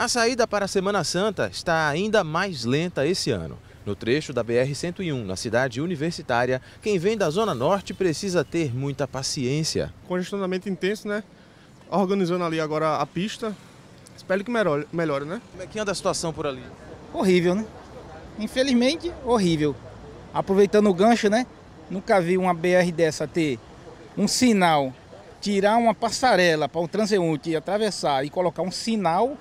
A saída para a Semana Santa está ainda mais lenta esse ano. No trecho da BR-101, na cidade universitária, quem vem da Zona Norte precisa ter muita paciência. Congestionamento intenso, né? Organizando ali agora a pista. Espero que melhore, melhore, né? Como é que anda a situação por ali? Horrível, né? Infelizmente, horrível. Aproveitando o gancho, né? Nunca vi uma BR dessa ter um sinal, tirar uma passarela para o transeunte atravessar e colocar um sinal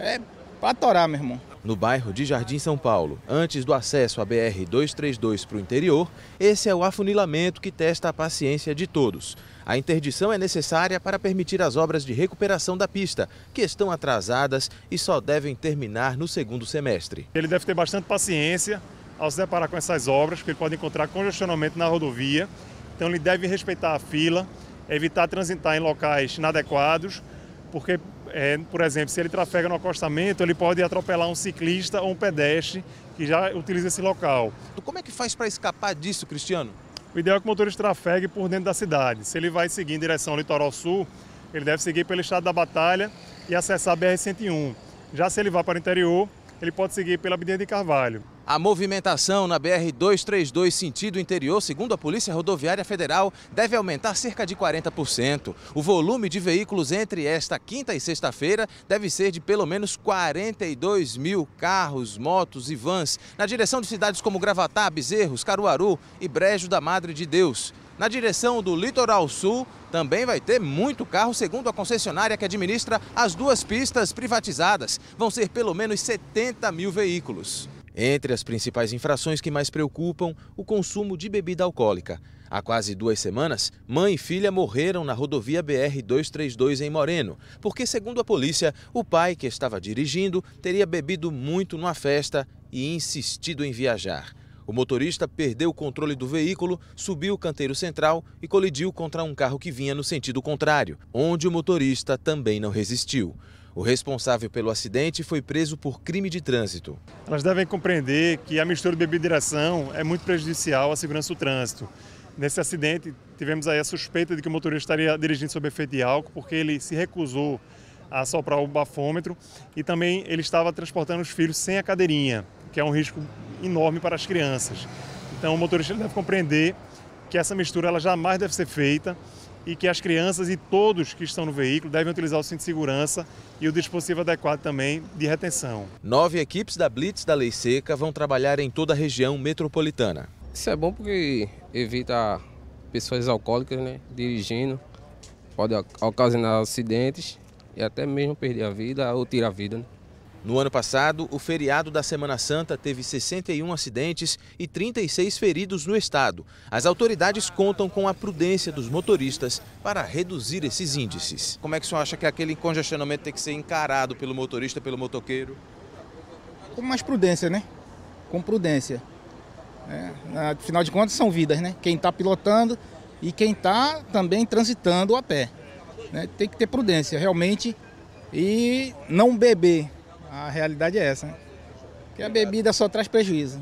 é pra atorar, meu irmão. No bairro de Jardim São Paulo, antes do acesso à BR-232 para o interior, esse é o afunilamento que testa a paciência de todos. A interdição é necessária para permitir as obras de recuperação da pista, que estão atrasadas e só devem terminar no segundo semestre. Ele deve ter bastante paciência ao se deparar com essas obras, porque ele pode encontrar congestionamento na rodovia. Então ele deve respeitar a fila, evitar transitar em locais inadequados, porque é, por exemplo, se ele trafega no acostamento, ele pode atropelar um ciclista ou um pedestre que já utiliza esse local. Como é que faz para escapar disso, Cristiano? O ideal é que o motorista trafegue por dentro da cidade. Se ele vai seguir em direção ao litoral sul, ele deve seguir pelo estado da Batalha e acessar a BR-101. Já se ele vai para o interior, ele pode seguir pela Avenida de Carvalho. A movimentação na BR-232 sentido interior, segundo a Polícia Rodoviária Federal, deve aumentar cerca de 40%. O volume de veículos entre esta quinta e sexta-feira deve ser de pelo menos 42 mil carros, motos e vans, na direção de cidades como Gravatá, Bezerros, Caruaru e Brejo da Madre de Deus. Na direção do litoral sul, também vai ter muito carro, segundo a concessionária que administra as duas pistas privatizadas. Vão ser pelo menos 70 mil veículos. Entre as principais infrações que mais preocupam, o consumo de bebida alcoólica. Há quase duas semanas, mãe e filha morreram na rodovia BR-232 em Moreno, porque, segundo a polícia, o pai que estava dirigindo teria bebido muito numa festa e insistido em viajar. O motorista perdeu o controle do veículo, subiu o canteiro central e colidiu contra um carro que vinha no sentido contrário, onde o motorista também não resistiu. O responsável pelo acidente foi preso por crime de trânsito. Elas devem compreender que a mistura de bebida e direção é muito prejudicial à segurança do trânsito. Nesse acidente, tivemos aí a suspeita de que o motorista estaria dirigindo sob efeito de álcool, porque ele se recusou a soprar o bafômetro e também ele estava transportando os filhos sem a cadeirinha, que é um risco enorme para as crianças. Então, o motorista deve compreender que essa mistura ela jamais deve ser feita e que as crianças e todos que estão no veículo devem utilizar o cinto de segurança e o dispositivo adequado também de retenção. Nove equipes da Blitz da Lei Seca vão trabalhar em toda a região metropolitana. Isso é bom porque evita pessoas alcoólicas né, dirigindo, pode ocasionar acidentes e até mesmo perder a vida ou tirar a vida. Né? No ano passado, o feriado da Semana Santa teve 61 acidentes e 36 feridos no estado. As autoridades contam com a prudência dos motoristas para reduzir esses índices. Como é que o senhor acha que aquele congestionamento tem que ser encarado pelo motorista, pelo motoqueiro? Com mais prudência, né? Com prudência. É, afinal de contas, são vidas, né? Quem está pilotando e quem está também transitando a pé. Né? Tem que ter prudência, realmente, e não beber a realidade é essa, né? Porque a bebida só traz prejuízo.